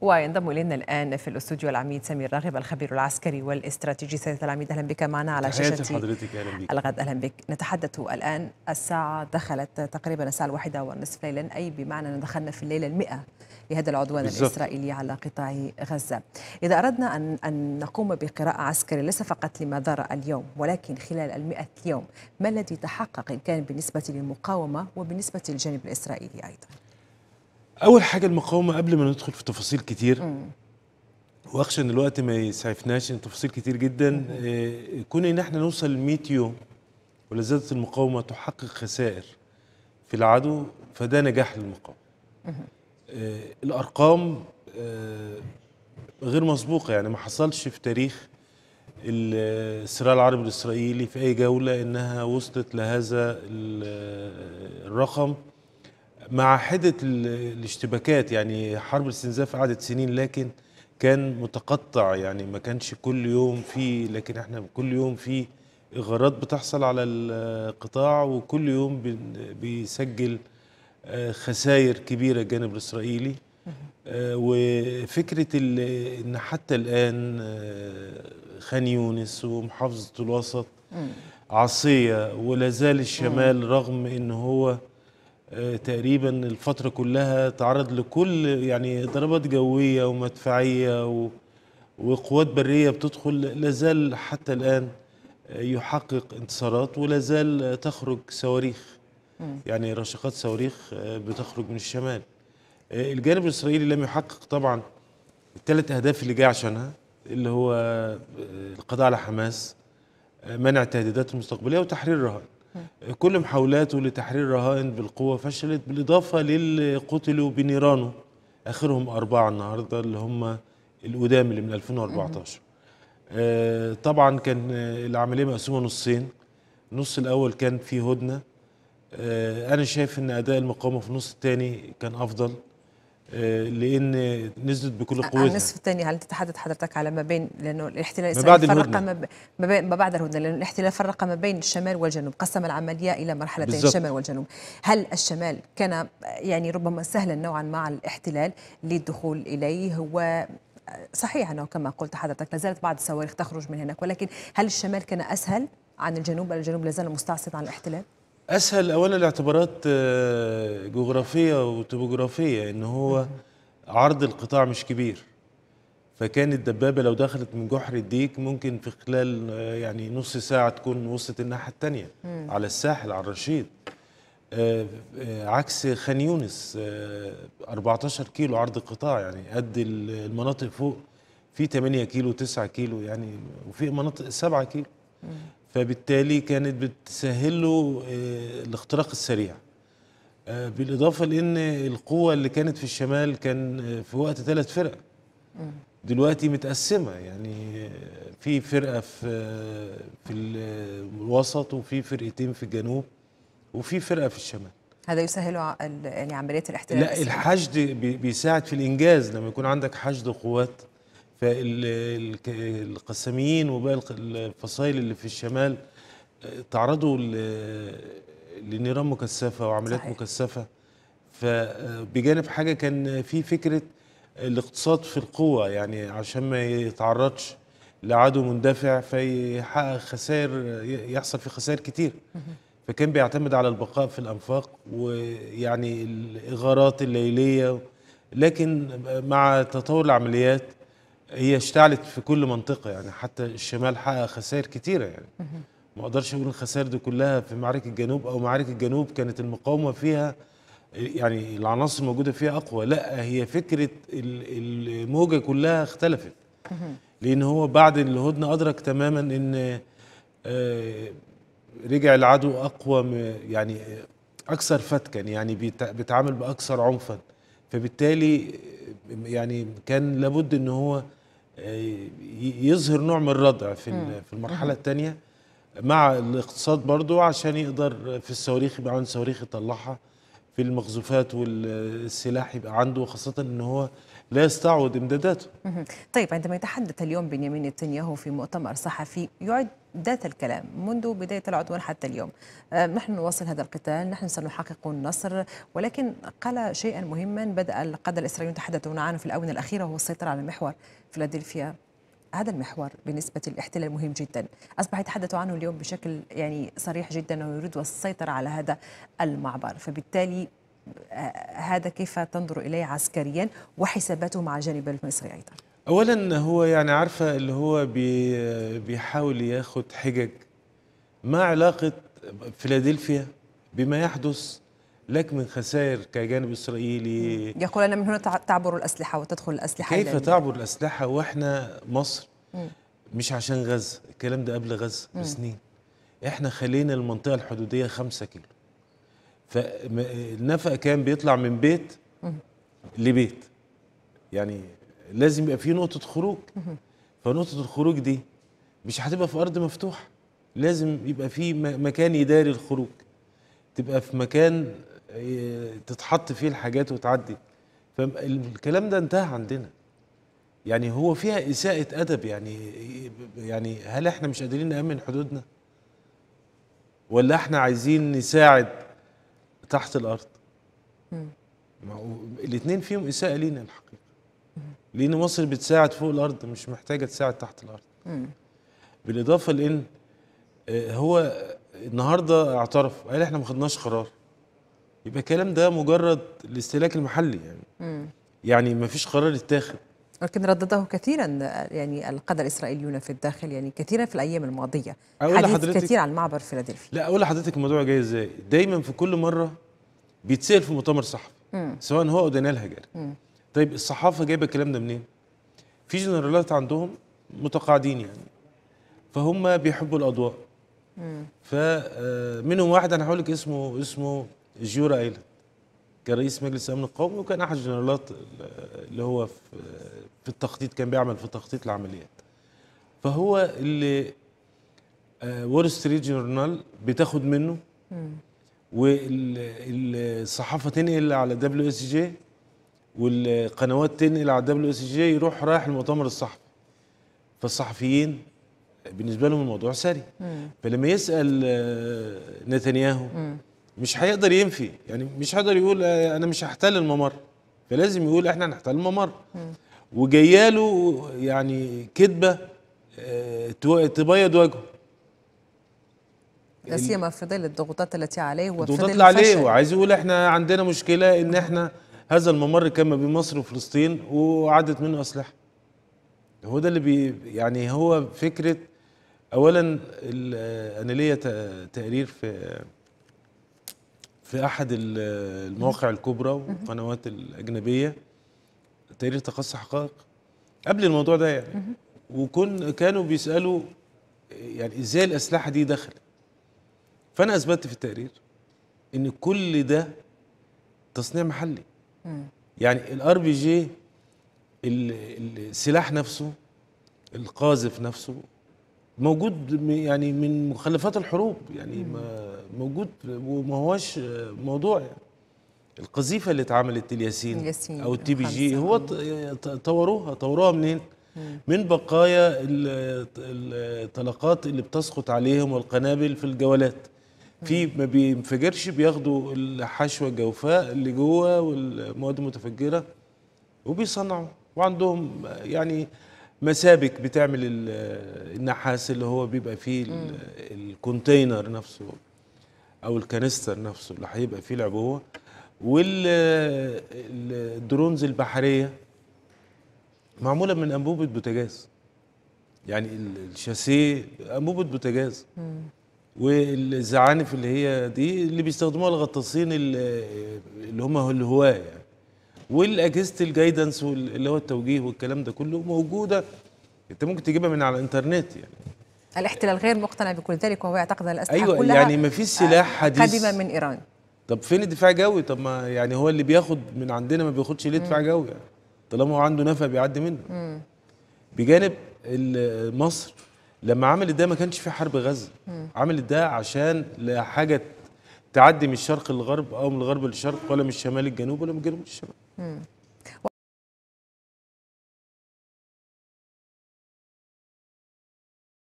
وينضم الينا الان في الاستوديو العميد سمير راغب الخبير العسكري والاستراتيجي سيد العميد اهلا بك معنا على شاشه حضرتك اهلا بك الغد اهلا بك نتحدث الان الساعه دخلت تقريبا الساعه الواحدة والنصف ليلا اي بمعنى ان دخلنا في الليله المئة لهذا العدوان بالزبط. الاسرائيلي على قطاع غزه اذا اردنا ان ان نقوم بقراءه عسكري ليس فقط لما دار اليوم ولكن خلال المئة يوم ما الذي تحقق ان كان بالنسبه للمقاومه وبالنسبه للجانب الاسرائيلي ايضا اول حاجه المقاومه قبل ما ندخل في تفاصيل كتير واخشى ان الوقت ما يسعفناش ان تفاصيل كتير جدا آه، كون ان احنا نوصل ل 100 يوم ولا زادت المقاومه تحقق خسائر في العدو فده نجاح للمقاومه آه الارقام آه غير مسبوقه يعني ما حصلش في تاريخ الصراع العربي الاسرائيلي في اي جوله انها وصلت لهذا آه، الرقم مع حدة الاشتباكات يعني حرب الاستنزاف قعدت سنين لكن كان متقطع يعني ما كانش كل يوم في لكن احنا كل يوم في إغارات بتحصل على القطاع وكل يوم بيسجل آه، خسائر كبيرة الجانب الإسرائيلي آه، وفكرة إن حتى الآن آه، خان يونس ومحافظة الوسط عصية ولا زال الشمال رغم إن هو آه، تقريبا الفترة كلها تعرض لكل يعني ضربات جوية ومدفعية و وقوات برية بتدخل لازال حتى الآن آه، يحقق انتصارات ولازال تخرج صواريخ يعني رشقات صواريخ آه، بتخرج من الشمال الجانب الإسرائيلي لم يحقق طبعا الثلاث أهداف اللي جايه عشانها اللي هو القضاء على حماس منع التهديدات المستقبلية وتحرير رهائن كل محاولاته لتحرير رهائن بالقوة فشلت بالإضافة للي قتلوا بنيرانه آخرهم أربعة النهاردة اللي هم القدام اللي من 2014 آه طبعا كان العملية مقسومة نصين النص الأول كان فيه هدنة آه أنا شايف أن أداء المقاومة في النص الثاني كان أفضل آه، لان نزلت بكل قوتها النصف الثاني هل تتحدث حضرتك على ما بين لانه الاحتلال بعد فرق ما, بين ما بعد الهدنه لانه الاحتلال فرق ما بين الشمال والجنوب قسم العمليه الى مرحلتين بالزبط. الشمال والجنوب هل الشمال كان يعني ربما سهلا نوعا ما على الاحتلال للدخول اليه و آه، صحيح انه كما قلت حضرتك لازالت بعض الصواريخ تخرج من هناك ولكن هل الشمال كان اسهل عن الجنوب الجنوب لازال مستعصي عن الاحتلال اسهل اولا الاعتبارات آه، جغرافيه وتوبوغرافيه ان هو عرض القطاع مش كبير فكان الدبابه لو دخلت من جحر الديك ممكن في خلال آه، يعني نص ساعه تكون وصلت الناحيه الثانيه على الساحل على الرشيد آه، عكس خان يونس 14 كيلو عرض القطاع يعني قد المناطق فوق في 8 كيلو 9 كيلو يعني وفي مناطق 7 كيلو فبالتالي كانت بتسهل له آه، الاختراق السريع آه، بالإضافة لأن القوة اللي كانت في الشمال كان آه، في وقت ثلاث فرق دلوقتي متقسمة يعني في فرقة في في الوسط وفي فرقتين في الجنوب وفي فرقة في الشمال هذا يسهل يعني عملية الاحتلال لا الحشد بيساعد في الإنجاز لما يكون عندك حشد قوات فالقساميين وباقي الفصائل اللي في الشمال تعرضوا لنيران مكثفه وعمليات صحيح. مكثفه فبجانب حاجه كان في فكره الاقتصاد في القوه يعني عشان ما يتعرضش لعدو مندفع فيحقق خسائر يحصل في خسائر كتير فكان بيعتمد على البقاء في الانفاق ويعني الاغارات الليليه لكن مع تطور العمليات هي اشتعلت في كل منطقه يعني حتى الشمال حقق خسائر كتيره يعني ما اقدرش اقول الخسائر دي كلها في معارك الجنوب او معارك الجنوب كانت المقاومه فيها يعني العناصر الموجوده فيها اقوى لا هي فكره الموجه كلها اختلفت لان هو بعد الهدنه ادرك تماما ان آه، رجع العدو اقوى يعني اكثر فتكا يعني بيتعامل باكثر عنفا فبالتالي يعني كان لابد ان هو يظهر نوع من الردع في في المرحله الثانيه مع الاقتصاد برضو عشان يقدر في الصواريخ يبقى عنده صواريخ يطلعها في المقذوفات والسلاح يبقى عنده خاصة أن هو لا يستعوض إمداداته طيب عندما يتحدث اليوم بنيامين نتنياهو في مؤتمر صحفي يعد ذات الكلام منذ بداية العدوان حتى اليوم آه، نحن نواصل هذا القتال نحن سنحقق النصر ولكن قال شيئا مهما بدأ القادة الإسرائيليون يتحدثون عنه في الآونة الأخيرة وهو السيطرة على المحور فيلادلفيا هذا المحور بالنسبة للاحتلال مهم جدا أصبح يتحدث عنه اليوم بشكل يعني صريح جدا ويريد السيطرة على هذا المعبر فبالتالي آه، هذا كيف تنظر إليه عسكريا وحساباته مع الجانب المصري أيضا أولا هو يعني عارفة اللي هو بي بيحاول ياخد حجج ما علاقة فيلادلفيا بما يحدث لك من خسائر كجانب إسرائيلي يقول أنا من هنا تعبر الأسلحة وتدخل الأسلحة كيف تعبر الأسلحة وإحنا مصر مم. مش عشان غزة الكلام ده قبل غزة بسنين إحنا خلينا المنطقة الحدودية خمسة كيلو فالنفق كان بيطلع من بيت مم. لبيت يعني لازم يبقى في نقطة خروج فنقطة الخروج دي مش هتبقى في أرض مفتوحة لازم يبقى في مكان يداري الخروج تبقى في مكان إيه، تتحط فيه الحاجات وتعدي فالكلام ده انتهى عندنا يعني هو فيها إساءة أدب يعني يعني هل احنا مش قادرين نأمن حدودنا؟ ولا احنا عايزين نساعد تحت الأرض؟ الاثنين فيهم إساءة لينا الحقيقة لأن مصر بتساعد فوق الأرض مش محتاجة تساعد تحت الأرض بالإضافة لأن آه، هو النهاردة اعترف قال احنا ما خدناش قرار يبقى الكلام ده مجرد الاستهلاك المحلي يعني مم. يعني ما فيش قرار اتاخد ولكن ردده كثيرا يعني القاده الاسرائيليون في الداخل يعني كثيرا في الايام الماضيه حديث حضرتك كثير عن معبر فيلادلفيا لا اقول لحضرتك الموضوع جاي ازاي دايما في كل مره بيتسال في مؤتمر صحفي سواء هو او دانيال هجاري طيب الصحافه جايبه الكلام ده منين في جنرالات عندهم متقاعدين يعني فهم بيحبوا الاضواء فمنهم آه، واحد انا هقول لك اسمه اسمه جيورا ايلاند كان رئيس مجلس الامن القومي وكان احد الجنرالات اللي هو في التخطيط كان بيعمل في تخطيط العمليات فهو اللي وول ستريت جورنال بتاخد منه والصحافه تنقل على دبليو اس جي والقنوات تنقل على دبليو اس جي يروح رايح المؤتمر الصحفي فالصحفيين بالنسبه لهم الموضوع سري فلما يسال آه، نتنياهو مم. مش هيقدر ينفي يعني مش هيقدر يقول آه، انا مش هحتل الممر فلازم يقول احنا هنحتل الممر وجاياله يعني كذبه آه، تبيض وجهه لا سيما في ظل الضغوطات التي عليه وفي الضغوطات اللي عليه وعايز يقول احنا عندنا مشكله ان احنا هذا الممر كان ما بين مصر وفلسطين وعدت منه اسلحه هو ده اللي بي يعني هو فكره اولا آه، انا ليا تقرير في في احد المواقع الكبرى والقنوات الاجنبيه تقرير تقصي حقائق قبل الموضوع ده يعني وكن كانوا بيسالوا يعني ازاي الاسلحه دي دخلت فانا اثبتت في التقرير ان كل ده تصنيع محلي يعني الار بي جي السلاح نفسه القاذف نفسه موجود يعني من مخلفات الحروب يعني ما موجود وما هواش موضوع يعني القذيفه اللي اتعملت الياسين او التي بي جي هو طوروها طوروها منين؟ من بقايا الطلقات اللي بتسقط عليهم والقنابل في الجولات في ما بينفجرش بياخدوا الحشوه الجوفاء اللي جوه والمواد المتفجره وبيصنعوا وعندهم يعني مسابك بتعمل النحاس اللي هو بيبقى فيه الكونتينر نفسه او الكانستر نفسه اللي هيبقى فيه العبوه والدرونز البحريه معموله من انبوبه بوتاجاز يعني الشاسيه انبوبه بوتاجاز والزعانف اللي هي دي اللي بيستخدموها الغطاسين اللي هم الهواه يعني والاجهزه الجايدنس اللي هو التوجيه والكلام ده كله موجوده انت ممكن تجيبها من على الانترنت يعني الاحتلال غير مقتنع بكل ذلك وهو يعتقد الاسلحه أيوة كلها يعني ما فيش سلاح آه، حديث قادمه من ايران طب فين الدفاع الجوي طب ما يعني هو اللي بياخد من عندنا ما بياخدش ليه دفاع جوي يعني طالما هو عنده نفع بيعدي منه مم. بجانب مصر لما عملت ده ما كانش في حرب غزه عملت ده عشان لحاجه تعدي من الشرق للغرب او من الغرب للشرق ولا من الشمال للجنوب ولا من الجنوب للشمال Hmm.